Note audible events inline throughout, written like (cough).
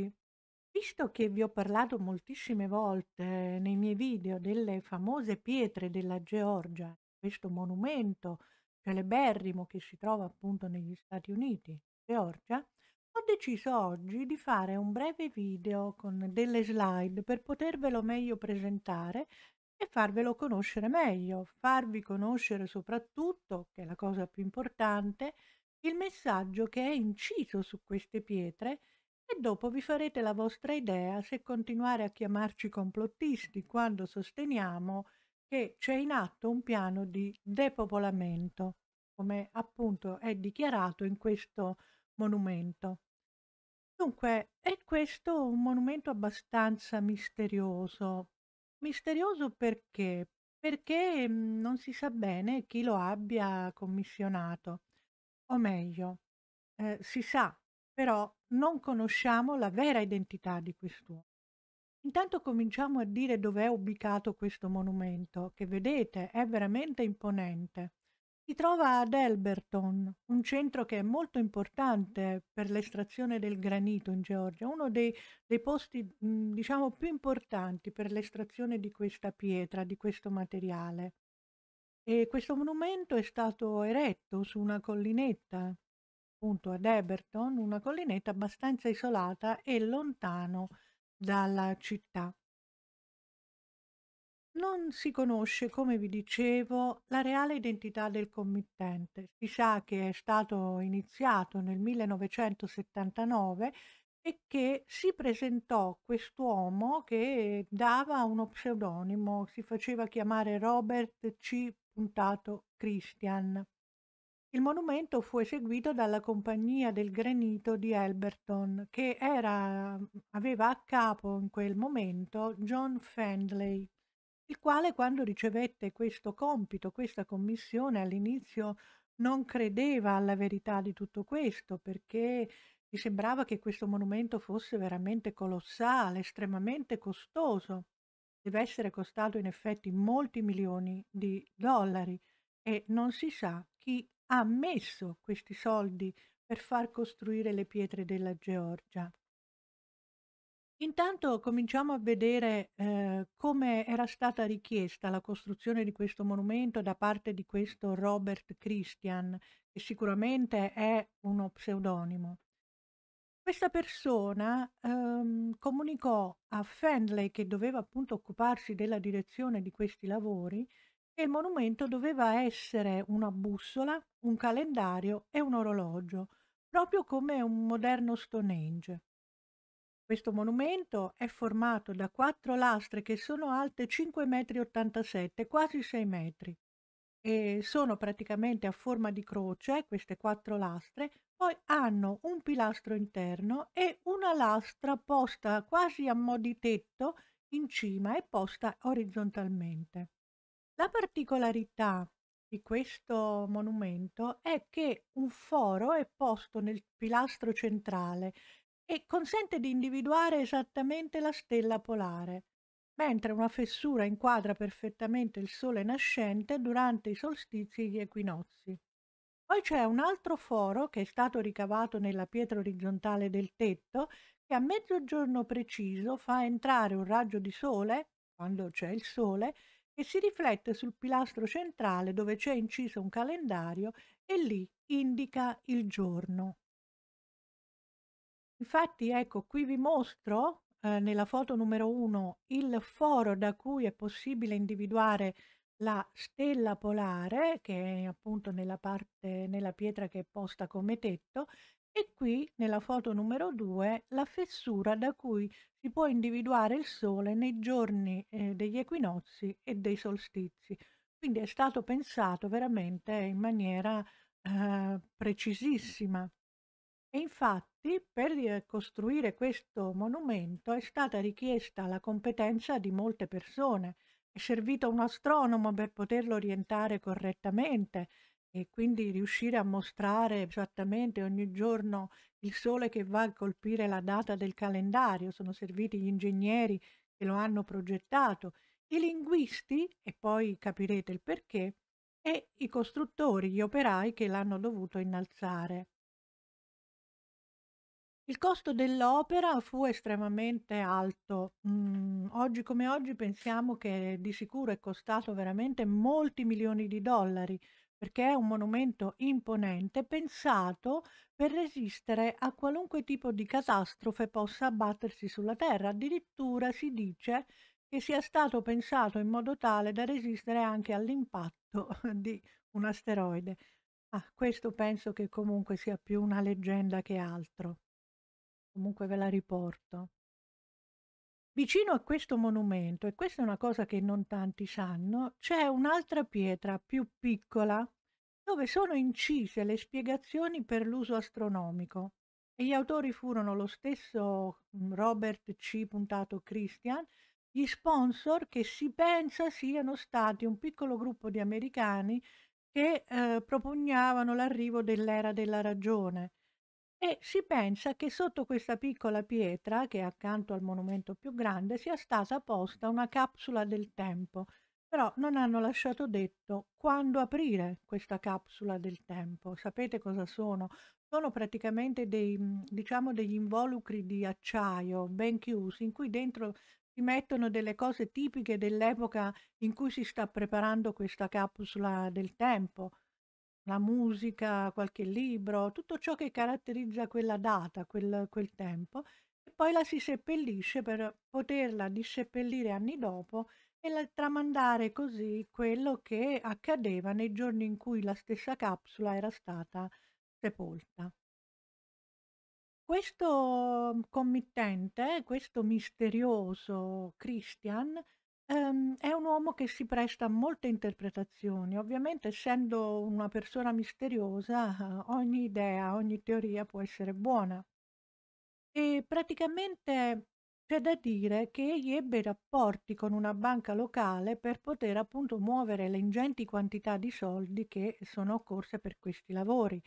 amici, visto che vi ho parlato moltissime volte nei miei video delle famose pietre della Georgia, questo monumento celeberrimo che si trova appunto negli Stati Uniti, Georgia, ho deciso oggi di fare un breve video con delle slide per potervelo meglio presentare e farvelo conoscere meglio, farvi conoscere soprattutto, che è la cosa più importante, il messaggio che è inciso su queste pietre e dopo vi farete la vostra idea se continuare a chiamarci complottisti quando sosteniamo che c'è in atto un piano di depopolamento, come appunto è dichiarato in questo monumento. Dunque, è questo un monumento abbastanza misterioso. Misterioso perché? Perché mm, non si sa bene chi lo abbia commissionato. O meglio, eh, si sa però non conosciamo la vera identità di quest'uomo. Intanto cominciamo a dire dov'è ubicato questo monumento, che vedete è veramente imponente. Si trova ad Elberton, un centro che è molto importante per l'estrazione del granito in Georgia, uno dei, dei posti diciamo più importanti per l'estrazione di questa pietra, di questo materiale. E questo monumento è stato eretto su una collinetta appunto ad Eberton, una collinetta abbastanza isolata e lontano dalla città. Non si conosce, come vi dicevo, la reale identità del committente. Si sa che è stato iniziato nel 1979 e che si presentò quest'uomo che dava uno pseudonimo, si faceva chiamare Robert C. Christian. Il monumento fu eseguito dalla Compagnia del Granito di Elberton, che era, aveva a capo in quel momento John Fendley, il quale quando ricevette questo compito, questa commissione, all'inizio non credeva alla verità di tutto questo, perché gli sembrava che questo monumento fosse veramente colossale, estremamente costoso. Deve essere costato in effetti molti milioni di dollari e non si sa chi ha messo questi soldi per far costruire le pietre della Georgia. Intanto cominciamo a vedere eh, come era stata richiesta la costruzione di questo monumento da parte di questo Robert Christian, che sicuramente è uno pseudonimo. Questa persona ehm, comunicò a Fendley, che doveva appunto occuparsi della direzione di questi lavori, il monumento doveva essere una bussola, un calendario e un orologio, proprio come un moderno Stonehenge. Questo monumento è formato da quattro lastre che sono alte 5,87 m, quasi 6 metri, e sono praticamente a forma di croce, queste quattro lastre, poi hanno un pilastro interno e una lastra posta quasi a mo' di tetto in cima e posta orizzontalmente. La particolarità di questo monumento è che un foro è posto nel pilastro centrale e consente di individuare esattamente la stella polare, mentre una fessura inquadra perfettamente il sole nascente durante i solstizi e gli equinozi. Poi c'è un altro foro che è stato ricavato nella pietra orizzontale del tetto che a mezzogiorno preciso fa entrare un raggio di sole, quando c'è il sole, e si riflette sul pilastro centrale dove c'è inciso un calendario e lì indica il giorno. Infatti ecco qui vi mostro eh, nella foto numero 1 il foro da cui è possibile individuare la stella polare che è appunto nella parte nella pietra che è posta come tetto e qui, nella foto numero 2, la fessura da cui si può individuare il Sole nei giorni eh, degli equinozi e dei solstizi. Quindi è stato pensato veramente in maniera eh, precisissima. E infatti per eh, costruire questo monumento è stata richiesta la competenza di molte persone. È servito un astronomo per poterlo orientare correttamente, e quindi riuscire a mostrare esattamente ogni giorno il sole che va a colpire la data del calendario, sono serviti gli ingegneri che lo hanno progettato, i linguisti, e poi capirete il perché, e i costruttori, gli operai che l'hanno dovuto innalzare. Il costo dell'opera fu estremamente alto. Mm, oggi come oggi pensiamo che di sicuro è costato veramente molti milioni di dollari, perché è un monumento imponente pensato per resistere a qualunque tipo di catastrofe possa abbattersi sulla Terra. Addirittura si dice che sia stato pensato in modo tale da resistere anche all'impatto (laughs) di un asteroide. Ah, questo penso che comunque sia più una leggenda che altro. Comunque ve la riporto. Vicino a questo monumento, e questa è una cosa che non tanti sanno, c'è un'altra pietra più piccola dove sono incise le spiegazioni per l'uso astronomico. E gli autori furono lo stesso mm, Robert C. Christian, gli sponsor che si pensa siano stati un piccolo gruppo di americani che eh, propugnavano l'arrivo dell'era della ragione e si pensa che sotto questa piccola pietra, che è accanto al monumento più grande, sia stata posta una capsula del tempo, però non hanno lasciato detto quando aprire questa capsula del tempo. Sapete cosa sono? Sono praticamente dei, mhmm, diciamo, degli involucri di acciaio ben chiusi in cui dentro si mettono delle cose tipiche dell'epoca in cui si sta preparando questa capsula del tempo la musica, qualche libro, tutto ciò che caratterizza quella data, quel, quel tempo, e poi la si seppellisce per poterla disseppellire anni dopo e la, tramandare così quello che accadeva nei giorni in cui la stessa capsula era stata sepolta. Questo mm, committente, questo misterioso Christian, Ehm, è un uomo che si presta a molte interpretazioni. Ovviamente, essendo una persona misteriosa, eh, ogni idea, ogni teoria può essere buona. E praticamente c'è da dire che egli ebbe rapporti con una banca locale per poter appunto muovere le ingenti quantità di soldi che sono occorse per questi lavori.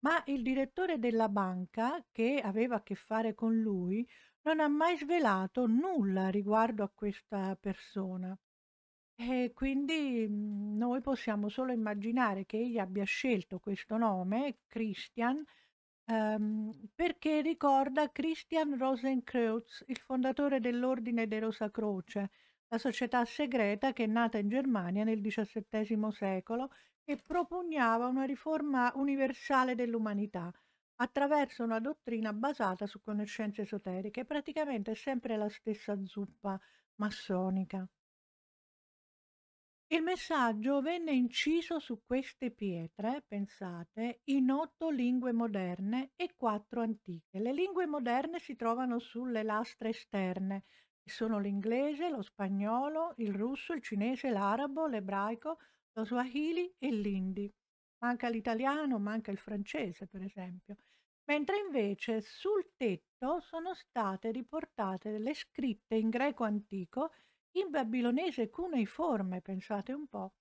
Ma il direttore della banca, che aveva a che fare con lui, non ha mai svelato nulla riguardo a questa persona. E quindi mhmm, noi possiamo solo immaginare che egli abbia scelto questo nome, Christian, ehm, perché ricorda Christian Rosenkreuz, il fondatore dell'Ordine dei Rosa Croce, la società segreta che è nata in Germania nel XVII secolo e propugnava una riforma universale dell'umanità attraverso una dottrina basata su conoscenze esoteriche. Praticamente è sempre la stessa zuppa massonica. Il messaggio venne inciso su queste pietre, pensate, in otto lingue moderne e quattro antiche. Le lingue moderne si trovano sulle lastre esterne, sono l'inglese, lo spagnolo, il russo, il cinese, l'arabo, l'ebraico, lo swahili e l'indi. Manca l'italiano, manca il francese, per esempio mentre invece sul tetto sono state riportate le scritte in greco antico, in babilonese cuneiforme, pensate un po',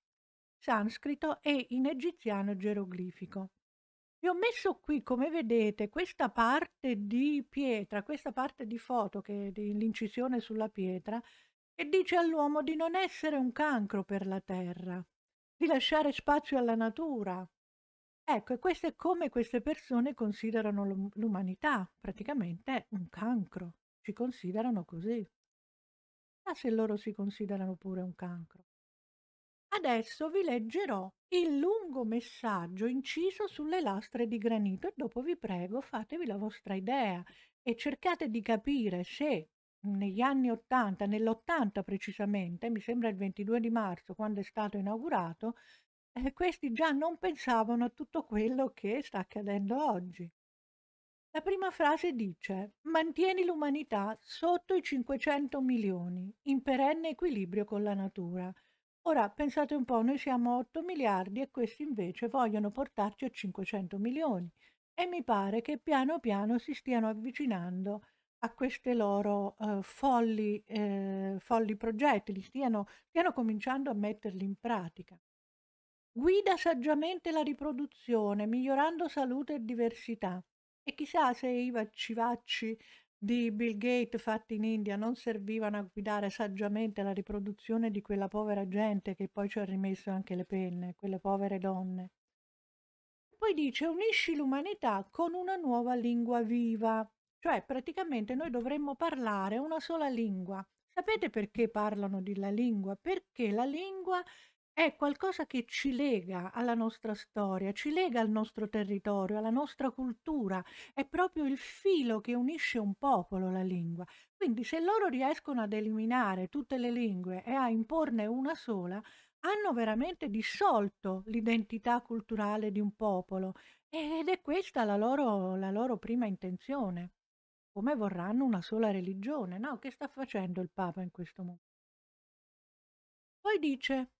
sanscrito e in egiziano geroglifico. Vi ho messo qui, come vedete, questa parte di pietra, questa parte di foto, che l'incisione sulla pietra, che dice all'uomo di non essere un cancro per la terra, di lasciare spazio alla natura, Ecco, e questo è come queste persone considerano l'umanità, praticamente un cancro, ci considerano così. Ma se loro si considerano pure un cancro. Adesso vi leggerò il lungo messaggio inciso sulle lastre di granito e dopo vi prego fatevi la vostra idea e cercate di capire se negli anni 80, nell'80 precisamente, mi sembra il 22 di marzo quando è stato inaugurato, eh, questi già non pensavano a tutto quello che sta accadendo oggi. La prima frase dice mantieni l'umanità sotto i 500 milioni, in perenne equilibrio con la natura. Ora pensate un po', noi siamo 8 miliardi e questi invece vogliono portarci a 500 milioni e mi pare che piano piano si stiano avvicinando a questi loro eh, folli, eh, folli, progetti, li stiano, stiano cominciando a metterli in pratica. Guida saggiamente la riproduzione, migliorando salute e diversità. E chissà se i vacci di Bill Gates fatti in India non servivano a guidare saggiamente la riproduzione di quella povera gente che poi ci ha rimesso anche le penne, quelle povere donne. Poi dice unisci l'umanità con una nuova lingua viva, cioè praticamente noi dovremmo parlare una sola lingua. Sapete perché parlano della lingua? Perché la lingua è qualcosa che ci lega alla nostra storia, ci lega al nostro territorio, alla nostra cultura, è proprio il filo che unisce un popolo la lingua. Quindi se loro riescono ad eliminare tutte le lingue e a imporne una sola, hanno veramente dissolto l'identità culturale di un popolo ed è questa la loro la loro prima intenzione. Come vorranno una sola religione, no, che sta facendo il Papa in questo momento? Poi dice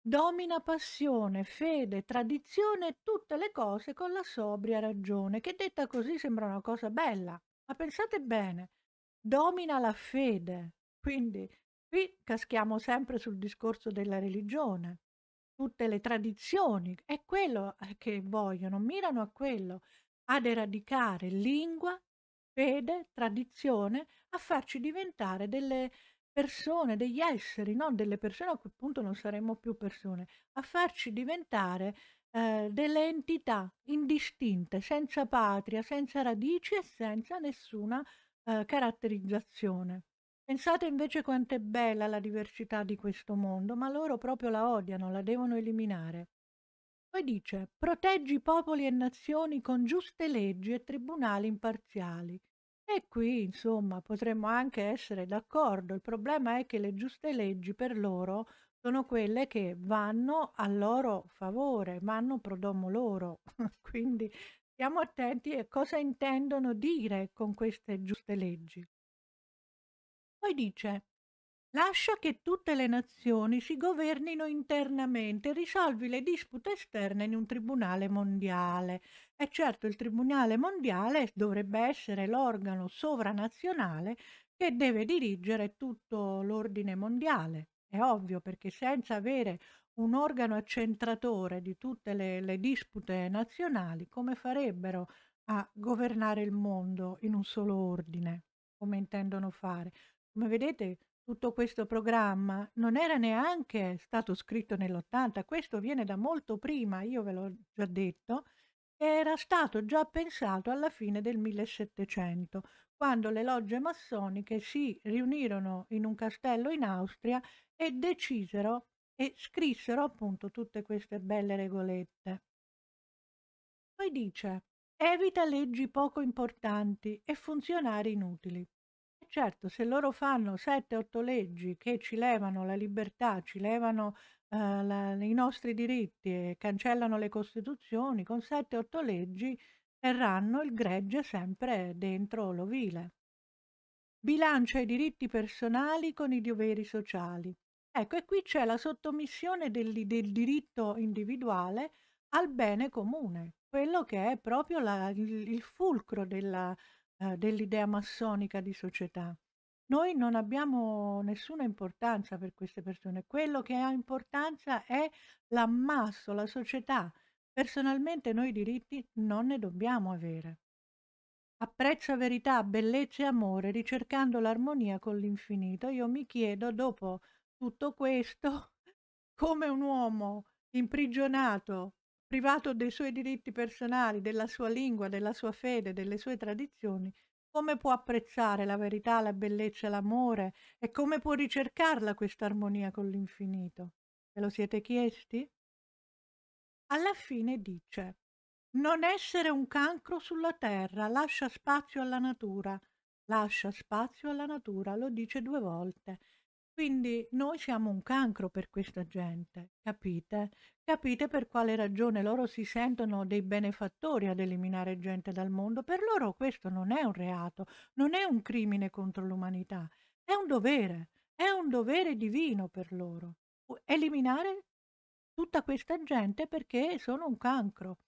Domina passione, fede, tradizione, e tutte le cose con la sobria ragione, che detta così sembra una cosa bella, ma pensate bene, domina la fede, quindi qui caschiamo sempre sul discorso della religione, tutte le tradizioni, è quello eh, che vogliono, mirano a quello, ad eradicare lingua, fede, tradizione, a farci diventare delle persone, degli esseri, non delle persone, a quel punto non saremmo più persone, a farci diventare eh, delle entità indistinte, senza patria, senza radici e senza nessuna eh, caratterizzazione. Pensate invece quanto è bella la diversità di questo mondo, ma loro proprio la odiano, la devono eliminare. Poi dice, proteggi popoli e nazioni con giuste leggi e tribunali imparziali, e qui, insomma, potremmo anche essere d'accordo. Il problema è che le giuste leggi per loro sono quelle che vanno a loro favore, vanno pro domo loro. (laughs) Quindi stiamo attenti a cosa intendono dire con queste giuste leggi. Poi dice, lascia che tutte le nazioni si governino internamente, risolvi le dispute esterne in un tribunale mondiale. E certo il Tribunale mondiale dovrebbe essere l'organo sovranazionale che deve dirigere tutto l'ordine mondiale. È ovvio perché senza avere un organo accentratore di tutte le, le dispute nazionali, come farebbero a governare il mondo in un solo ordine, come intendono fare? Come vedete, tutto questo programma non era neanche stato scritto nell'80, questo viene da molto prima, io ve l'ho già detto, era stato già pensato alla fine del 1700, quando le logge massoniche si riunirono in un castello in Austria e decisero e scrissero appunto tutte queste belle regolette. Poi dice, evita leggi poco importanti e funzionari inutili. E certo, se loro fanno 7-8 leggi che ci levano la libertà, ci levano eh, la i nostri diritti e cancellano le costituzioni, con sette o otto leggi terranno il gregge sempre dentro l'ovile. Bilancia i diritti personali con i doveri sociali. Ecco, e qui c'è la sottomissione del del diritto individuale al bene comune, quello che è proprio la il il fulcro della ehm, dell'idea massonica di società. Noi non abbiamo nessuna importanza per queste persone, quello che ha importanza è l'ammasso, la società. Personalmente noi diritti non ne dobbiamo avere. Apprezza verità, bellezza e amore, ricercando l'armonia con l'infinito. Io mi chiedo, dopo tutto questo, (laughs) come un uomo imprigionato, privato dei suoi diritti personali, della sua lingua, della sua fede, delle sue tradizioni, come può apprezzare la verità, la bellezza e l'amore? E come può ricercarla questa armonia con l'infinito? Ve lo siete chiesti? Alla fine dice non essere un cancro sulla terra, lascia spazio alla natura, lascia spazio alla natura, lo dice due volte. Quindi noi siamo un cancro per questa gente, capite? Capite per quale ragione loro si sentono dei benefattori ad eliminare gente dal mondo? Per loro questo non è un reato, non è un crimine contro l'umanità, è un dovere, è un dovere divino per loro. Eliminare tutta questa gente perché sono un cancro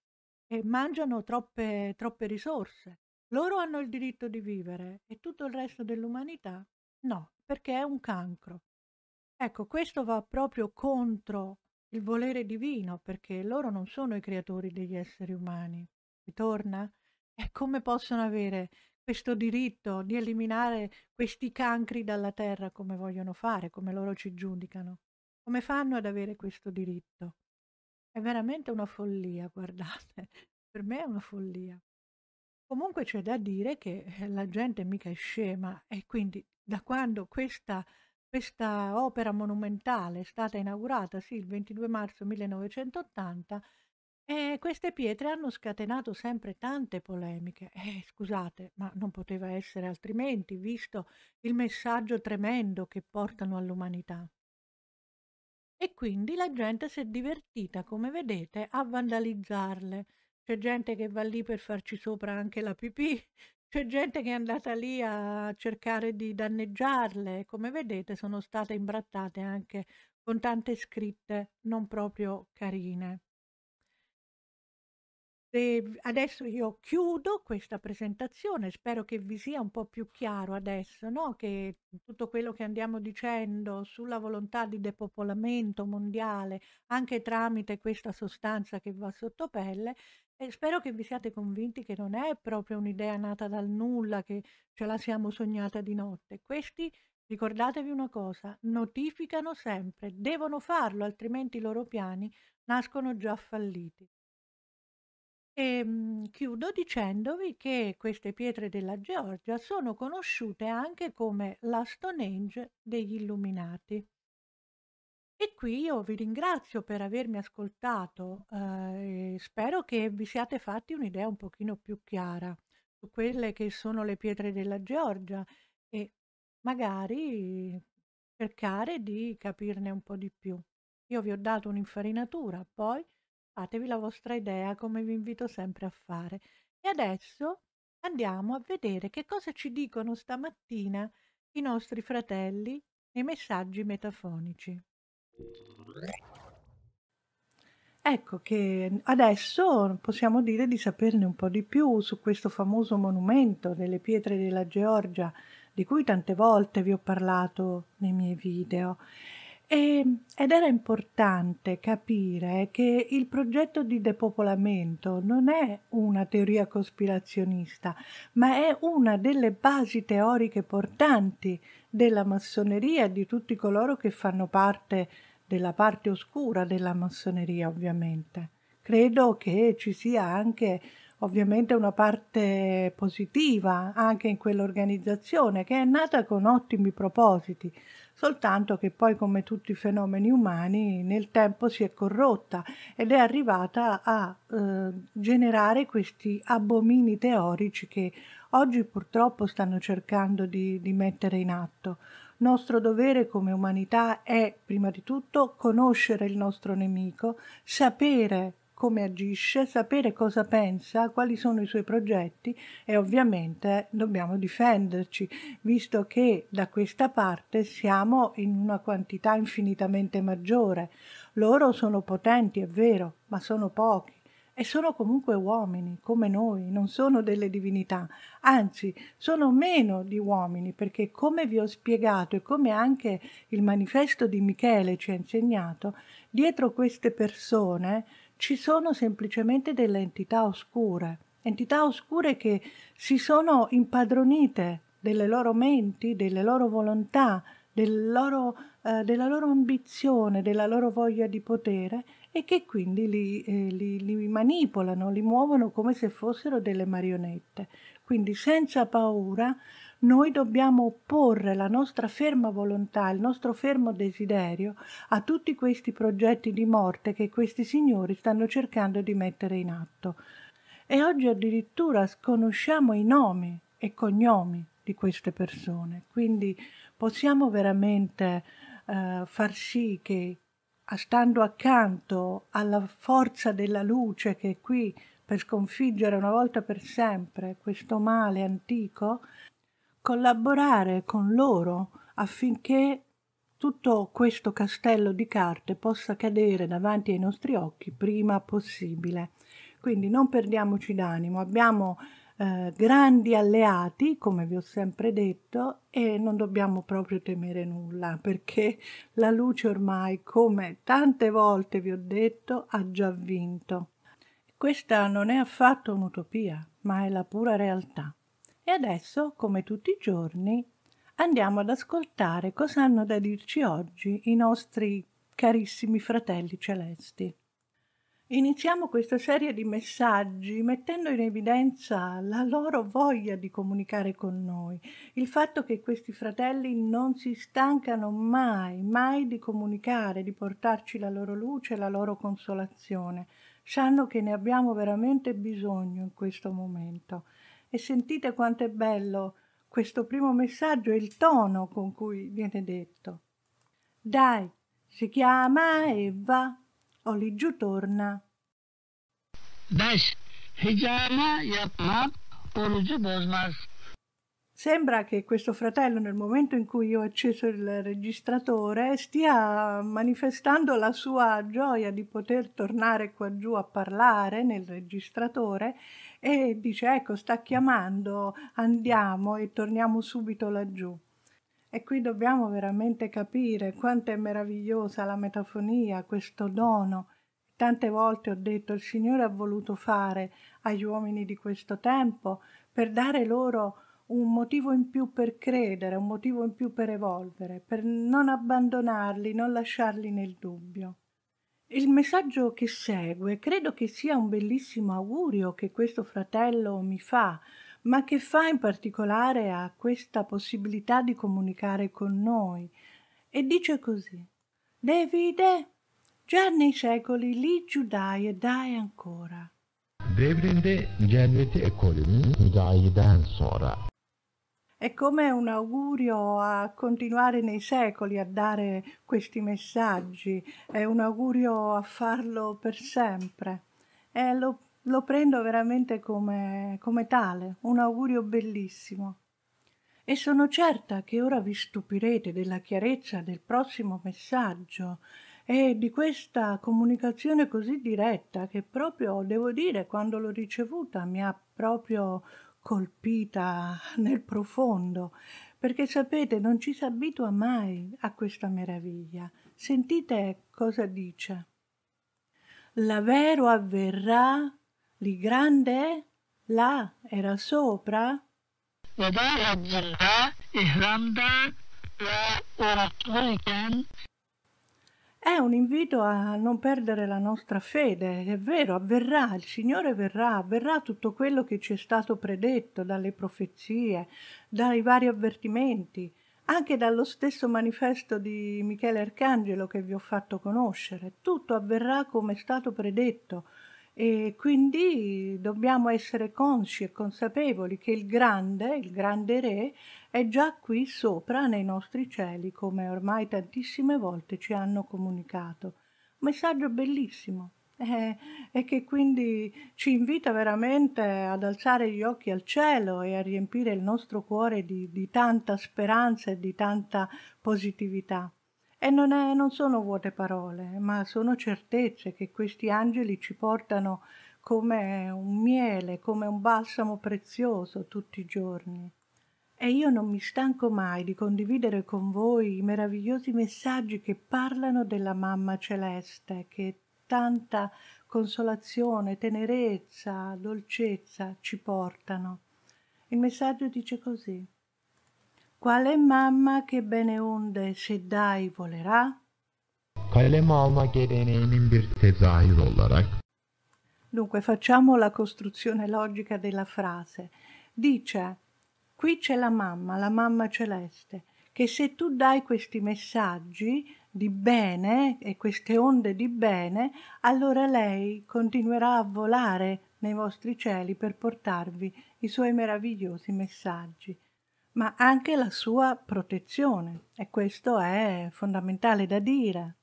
e mangiano troppe, troppe risorse. Loro hanno il diritto di vivere e tutto il resto dell'umanità No, perché è un cancro. Ecco, questo va proprio contro il volere divino, perché loro non sono i creatori degli esseri umani. Ritorna? E come possono avere questo diritto di eliminare questi cancri dalla terra come vogliono fare, come loro ci giudicano? Come fanno ad avere questo diritto? È veramente una follia, guardate. (laughs) per me è una follia. Comunque c'è da dire che eh, la gente mica è scema e quindi da quando questa, questa opera monumentale è stata inaugurata, sì, il 22 marzo 1980, e queste pietre hanno scatenato sempre tante polemiche. Eh, scusate, ma non poteva essere altrimenti, visto il messaggio tremendo che portano all'umanità. E quindi la gente si è divertita, come vedete, a vandalizzarle. C'è gente che va lì per farci sopra anche la pipì, c'è gente che è andata lì a cercare di danneggiarle, come vedete sono state imbrattate anche con tante scritte non proprio carine. E adesso io chiudo questa presentazione, spero che vi sia un po' più chiaro adesso no? che tutto quello che andiamo dicendo sulla volontà di depopolamento mondiale anche tramite questa sostanza che va sotto pelle e spero che vi siate convinti che non è proprio un'idea nata dal nulla, che ce la siamo sognata di notte. Questi, ricordatevi una cosa, notificano sempre, devono farlo, altrimenti i loro piani nascono già falliti. E ehm, chiudo dicendovi che queste pietre della Georgia sono conosciute anche come la Stonehenge degli Illuminati. E qui io vi ringrazio per avermi ascoltato, eh, e spero che vi siate fatti un'idea un pochino più chiara su quelle che sono le pietre della Georgia e magari cercare di capirne un po' di più. Io vi ho dato un'infarinatura, poi fatevi la vostra idea come vi invito sempre a fare. E adesso andiamo a vedere che cosa ci dicono stamattina i nostri fratelli nei messaggi metafonici. Ecco che adesso possiamo dire di saperne un po' di più su questo famoso monumento delle pietre della Georgia di cui tante volte vi ho parlato nei miei video. E, ehm, ed era importante capire che il progetto di depopolamento non è una teoria cospirazionista, ma è una delle basi teoriche portanti della massoneria di tutti coloro che fanno parte della parte oscura della massoneria ovviamente. Credo che ci sia anche ovviamente una parte positiva anche in quell'organizzazione che è nata con ottimi propositi, soltanto che poi come tutti i fenomeni umani nel tempo si è corrotta ed è arrivata a eh, generare questi abomini teorici che oggi purtroppo stanno cercando di, di mettere in atto. Nostro dovere come umanità è, prima di tutto, conoscere il nostro nemico, sapere come agisce, sapere cosa pensa, quali sono i suoi progetti e ovviamente dobbiamo difenderci, visto che da questa parte siamo in una quantità infinitamente maggiore. Loro sono potenti, è vero, ma sono pochi e sono comunque uomini come noi, non sono delle divinità, anzi sono meno di uomini perché come vi ho spiegato e come anche il manifesto di Michele ci ha insegnato, dietro queste persone ci sono semplicemente delle entità oscure, entità oscure che si sono impadronite delle loro menti, delle loro volontà, del loro, eh, della loro ambizione, della loro voglia di potere e che quindi li, eh, li, li manipolano, li muovono come se fossero delle marionette. Quindi senza paura noi dobbiamo opporre la nostra ferma volontà, il nostro fermo desiderio a tutti questi progetti di morte che questi signori stanno cercando di mettere in atto. E oggi addirittura sconosciamo i nomi e cognomi di queste persone, quindi possiamo veramente eh, far sì che stando accanto alla forza della luce che è qui per sconfiggere una volta per sempre questo male antico, collaborare con loro affinché tutto questo castello di carte possa cadere davanti ai nostri occhi prima possibile. Quindi non perdiamoci d'animo, abbiamo eh, grandi alleati, come vi ho sempre detto, e non dobbiamo proprio temere nulla perché la luce ormai, come tante volte vi ho detto, ha già vinto. Questa non è affatto un'utopia, ma è la pura realtà. E adesso, come tutti i giorni, andiamo ad ascoltare cosa hanno da dirci oggi i nostri carissimi fratelli celesti. Iniziamo questa serie di messaggi mettendo in evidenza la loro voglia di comunicare con noi, il fatto che questi fratelli non si stancano mai, mai di comunicare, di portarci la loro luce, la loro consolazione. Sanno che ne abbiamo veramente bisogno in questo momento. E sentite quanto è bello questo primo messaggio e il tono con cui viene detto. Dai, si chiama e va Oliggiu torna. Sembra che questo fratello, nel momento in cui io ho acceso il registratore, stia manifestando la sua gioia di poter tornare qua giù a parlare nel registratore e dice: Ecco, sta chiamando, andiamo e torniamo subito laggiù. E qui dobbiamo veramente capire quanto è meravigliosa la metafonia, questo dono. Tante volte ho detto il Signore ha voluto fare agli uomini di questo tempo per dare loro un motivo in più per credere, un motivo in più per evolvere, per non abbandonarli, non lasciarli nel dubbio. Il messaggio che segue credo che sia un bellissimo augurio che questo fratello mi fa, ma che fa in particolare a questa possibilità di comunicare con noi, e dice così Davide, già nei secoli li giudai e dai ancora. Devrinde cenneti ekolini hidayiden sonra. È come un augurio a continuare nei secoli a dare questi messaggi, è un augurio a farlo per sempre. E lo lo prendo veramente come, come tale, un augurio bellissimo. E sono certa che ora vi stupirete della chiarezza del prossimo messaggio e di questa comunicazione così diretta che proprio, devo dire, quando l'ho ricevuta mi ha proprio colpita nel profondo, perché sapete non ci si abitua mai a questa meraviglia. Sentite cosa dice. L'avvero avverrà il grande là era sopra. Vedere Gira Islanda la Oratorican. È un invito a non perdere la nostra fede, è vero, avverrà, il Signore verrà, avverrà tutto quello che ci è stato predetto dalle profezie, dai vari avvertimenti, anche dallo stesso manifesto di Michele Arcangelo che vi ho fatto conoscere. Tutto avverrà come è stato predetto. E quindi dobbiamo essere consci e consapevoli che il grande, il grande re, è già qui sopra nei nostri cieli, come ormai tantissime volte ci hanno comunicato. Messaggio bellissimo (laughs) eh, e che quindi ci invita veramente ad alzare gli occhi al cielo e a riempire il nostro cuore di, di tanta speranza e di tanta positività. E non, è, non sono vuote parole, ma sono certezze che questi angeli ci portano come un miele, come un balsamo prezioso tutti i giorni. E io non mi stanco mai di condividere con voi i meravigliosi messaggi che parlano della mamma celeste, che tanta consolazione, tenerezza, dolcezza ci portano. Il messaggio dice così. Quale mamma che bene onde se dai volerà? Kaleme alma geleneğinin bir dai volerà? Dunque facciamo la costruzione logica della frase. Dice, qui c'è la mamma, la mamma celeste, che se tu dai questi messaggi di bene e queste onde di bene, allora lei continuerà a volare nei vostri cieli per portarvi i suoi meravigliosi messaggi ma anche la sua protezione, e questo è fondamentale da dire.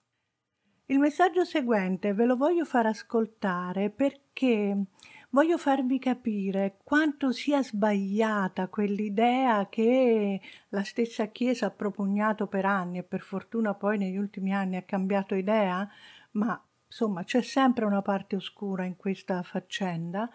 Il messaggio seguente ve lo voglio far ascoltare perché voglio farvi capire quanto sia sbagliata quell'idea che la stessa Chiesa ha propugnato per anni e per fortuna poi negli ultimi anni ha cambiato idea, ma insomma c'è sempre una parte oscura in questa faccenda,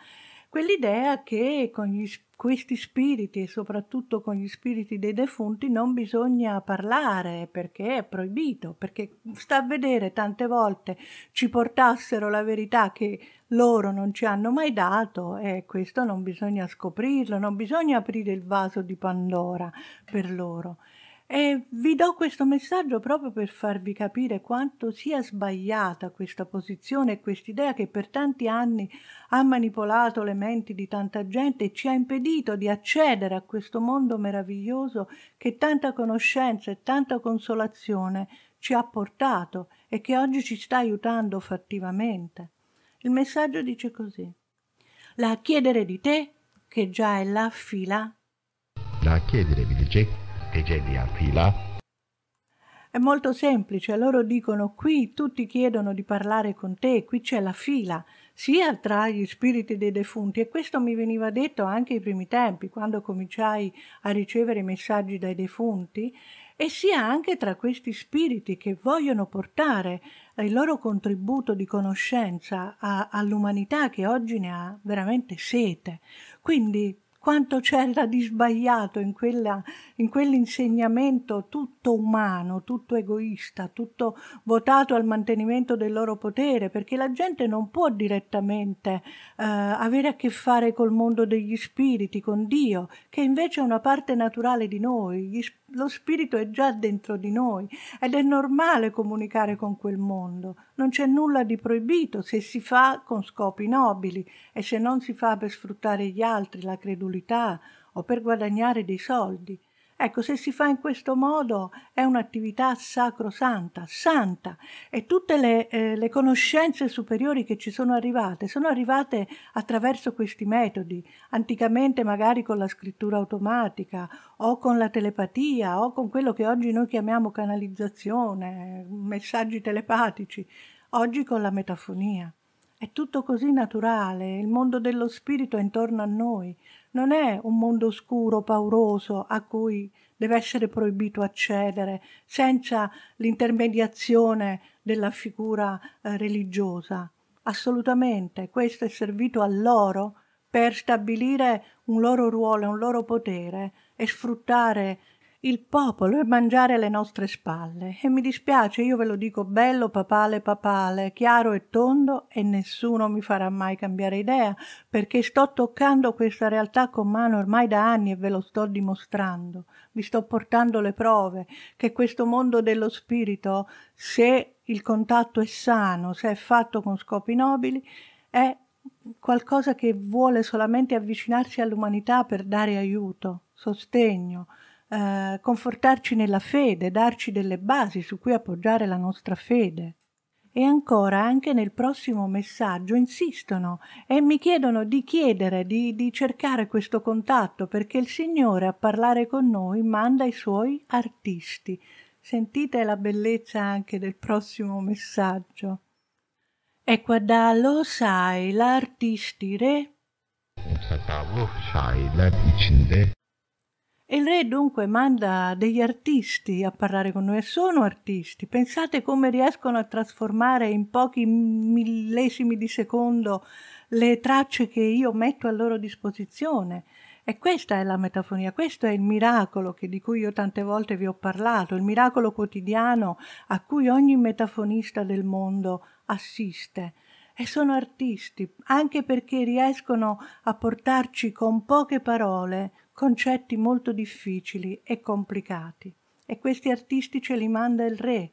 quell'idea che con gli spiriti questi spiriti e soprattutto con gli spiriti dei defunti non bisogna parlare perché è proibito, perché sta a vedere tante volte ci portassero la verità che loro non ci hanno mai dato e questo non bisogna scoprirlo, non bisogna aprire il vaso di Pandora per loro. E vi do questo messaggio proprio per farvi capire quanto sia sbagliata questa posizione e quest'idea che per tanti anni ha manipolato le menti di tanta gente e ci ha impedito di accedere a questo mondo meraviglioso che tanta conoscenza e tanta consolazione ci ha portato e che oggi ci sta aiutando fattivamente. Il messaggio dice così: La chiedere di te, che già è la fila. La chiedere di te artegiani di È molto semplice, loro dicono qui tutti chiedono di parlare con te, qui c'è la fila, sia tra gli spiriti dei defunti e questo mi veniva detto anche ai primi tempi, quando cominciai a ricevere messaggi dai defunti, e sia anche tra questi spiriti che vogliono portare il loro contributo di conoscenza a, all'umanità che oggi ne ha veramente sete. Quindi quanto c'era di sbagliato in, quella, in quell'insegnamento tutto umano, tutto egoista, tutto votato al mantenimento del loro potere, perché la gente non può direttamente eh, avere a che fare col mondo degli spiriti, con Dio, che invece è una parte naturale di noi. Gli spiriti lo spirito è già dentro di noi ed è normale comunicare con quel mondo. Non c'è nulla di proibito se si fa con scopi nobili e se non si fa per sfruttare gli altri, la credulità o per guadagnare dei soldi. Ecco, se si fa in questo modo è un'attività sacrosanta, santa e tutte le, eh, le, conoscenze superiori che ci sono arrivate sono arrivate attraverso questi metodi, anticamente magari con la scrittura automatica o con la telepatia o con quello che oggi noi chiamiamo canalizzazione, messaggi telepatici, oggi con la metafonia. È tutto così naturale, il mondo dello spirito è intorno a noi, non è un mondo oscuro, pauroso, a cui deve essere proibito accedere senza l'intermediazione della figura eh, religiosa. Assolutamente, questo è servito a loro per stabilire un loro ruolo, un loro potere e sfruttare il popolo e mangiare alle nostre spalle e mi dispiace, io ve lo dico bello papale papale, chiaro e tondo e nessuno mi farà mai cambiare idea perché sto toccando questa realtà con mano ormai da anni e ve lo sto dimostrando, vi sto portando le prove che questo mondo dello spirito, se il contatto è sano, se è fatto con scopi nobili, è qualcosa che vuole solamente avvicinarsi all'umanità per dare aiuto, sostegno, confortarci nella fede, darci delle basi su cui appoggiare la nostra fede. E ancora anche nel prossimo messaggio insistono e mi chiedono di chiedere, di, di cercare questo contatto perché il Signore a parlare con noi manda i suoi artisti. Sentite la bellezza anche del prossimo messaggio. Ecco, da lo sai, l'artistire. Tasavvuf şairler içinde il re dunque manda degli artisti a parlare con noi e sono artisti. Pensate come riescono a trasformare in pochi millesimi di secondo le tracce che io metto a loro disposizione. E questa è la metafonia, questo è il miracolo di cui io tante volte vi ho parlato, il miracolo quotidiano a cui ogni metafonista del mondo assiste. E sono artisti, anche perché riescono a portarci con poche parole concetti molto difficili e complicati e questi artisti ce li manda il re.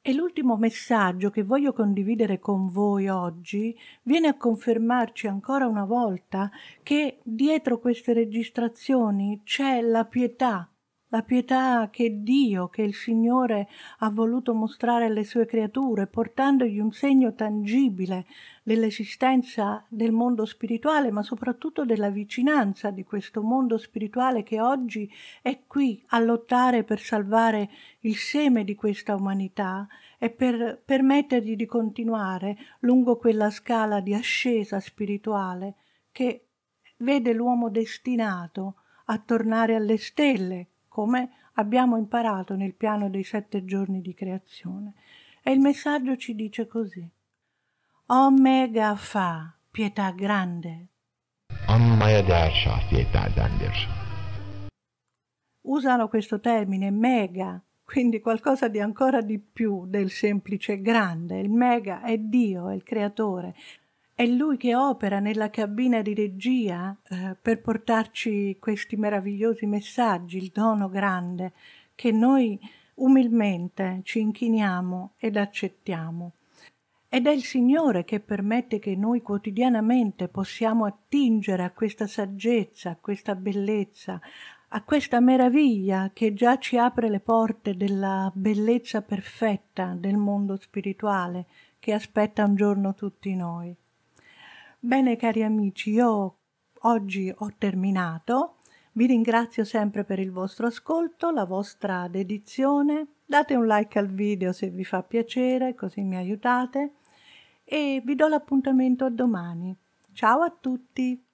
E l'ultimo messaggio che voglio condividere con voi oggi viene a confermarci ancora una volta che dietro queste registrazioni c'è la pietà la pietà che Dio, che il Signore ha voluto mostrare alle sue creature, portandogli un segno tangibile dell'esistenza del mondo spirituale, ma soprattutto della vicinanza di questo mondo spirituale che oggi è qui a lottare per salvare il seme di questa umanità e per permettergli di continuare lungo quella scala di ascesa spirituale che vede l'uomo destinato a tornare alle stelle come abbiamo imparato nel piano dei sette giorni di creazione. E il messaggio ci dice così. Omega fa pietà grande. Ammaya dersa pietà dendir. Usano questo termine mega, quindi qualcosa di ancora di più del semplice grande. Il mega è Dio, è il creatore. È lui che opera nella cabina di regia eh, per portarci questi meravigliosi messaggi, il dono grande che noi umilmente ci inchiniamo ed accettiamo. Ed è il Signore che permette che noi quotidianamente possiamo attingere a questa saggezza, a questa bellezza, a questa meraviglia che già ci apre le porte della bellezza perfetta del mondo spirituale che aspetta un giorno tutti noi. Bene cari amici, io oggi ho terminato. Vi ringrazio sempre per il vostro ascolto, la vostra dedizione. Date un like al video se vi fa piacere, così mi aiutate. E vi do l'appuntamento a domani. Ciao a tutti!